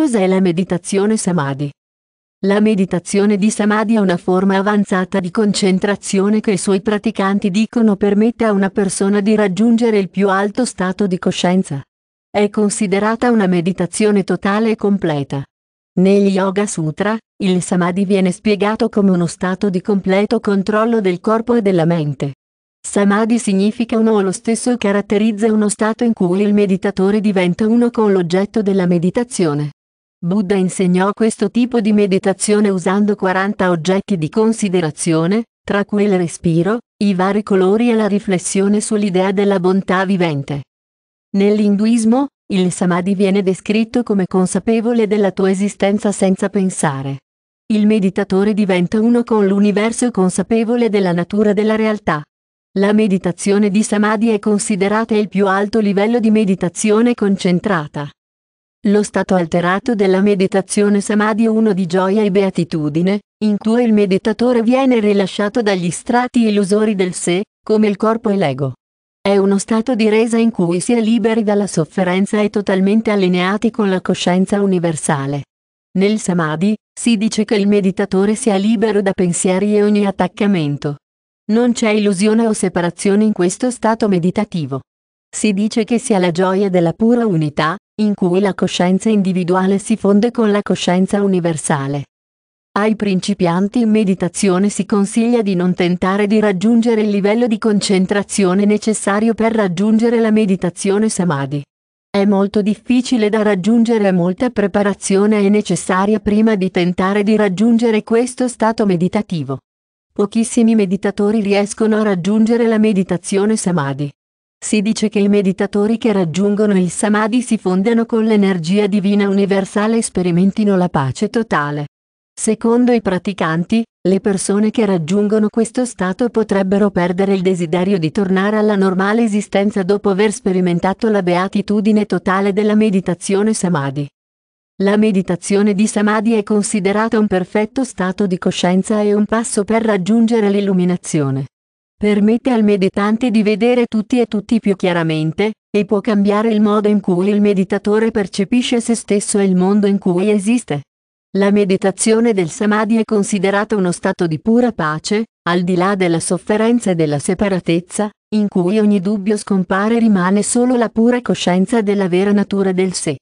Cos'è la meditazione samadhi? La meditazione di samadhi è una forma avanzata di concentrazione che i suoi praticanti dicono permette a una persona di raggiungere il più alto stato di coscienza. È considerata una meditazione totale e completa. Negli Yoga Sutra, il samadhi viene spiegato come uno stato di completo controllo del corpo e della mente. Samadhi significa uno o lo stesso e caratterizza uno stato in cui il meditatore diventa uno con l'oggetto della meditazione. Buddha insegnò questo tipo di meditazione usando 40 oggetti di considerazione, tra cui il respiro, i vari colori e la riflessione sull'idea della bontà vivente. Nell'induismo, il samadhi viene descritto come consapevole della tua esistenza senza pensare. Il meditatore diventa uno con l'universo consapevole della natura della realtà. La meditazione di samadhi è considerata il più alto livello di meditazione concentrata. Lo stato alterato della meditazione samadhi è uno di gioia e beatitudine, in cui il meditatore viene rilasciato dagli strati illusori del sé, come il corpo e l'ego. È uno stato di resa in cui si è liberi dalla sofferenza e totalmente allineati con la coscienza universale. Nel samadhi, si dice che il meditatore sia libero da pensieri e ogni attaccamento. Non c'è illusione o separazione in questo stato meditativo. Si dice che sia la gioia della pura unità, in cui la coscienza individuale si fonde con la coscienza universale. Ai principianti in meditazione si consiglia di non tentare di raggiungere il livello di concentrazione necessario per raggiungere la meditazione samadhi. È molto difficile da raggiungere e molta preparazione è necessaria prima di tentare di raggiungere questo stato meditativo. Pochissimi meditatori riescono a raggiungere la meditazione samadhi. Si dice che i meditatori che raggiungono il samadhi si fondano con l'energia divina universale e sperimentino la pace totale. Secondo i praticanti, le persone che raggiungono questo stato potrebbero perdere il desiderio di tornare alla normale esistenza dopo aver sperimentato la beatitudine totale della meditazione samadhi. La meditazione di samadhi è considerata un perfetto stato di coscienza e un passo per raggiungere l'illuminazione permette al meditante di vedere tutti e tutti più chiaramente, e può cambiare il modo in cui il meditatore percepisce se stesso e il mondo in cui esiste. La meditazione del samadhi è considerata uno stato di pura pace, al di là della sofferenza e della separatezza, in cui ogni dubbio scompare e rimane solo la pura coscienza della vera natura del sé.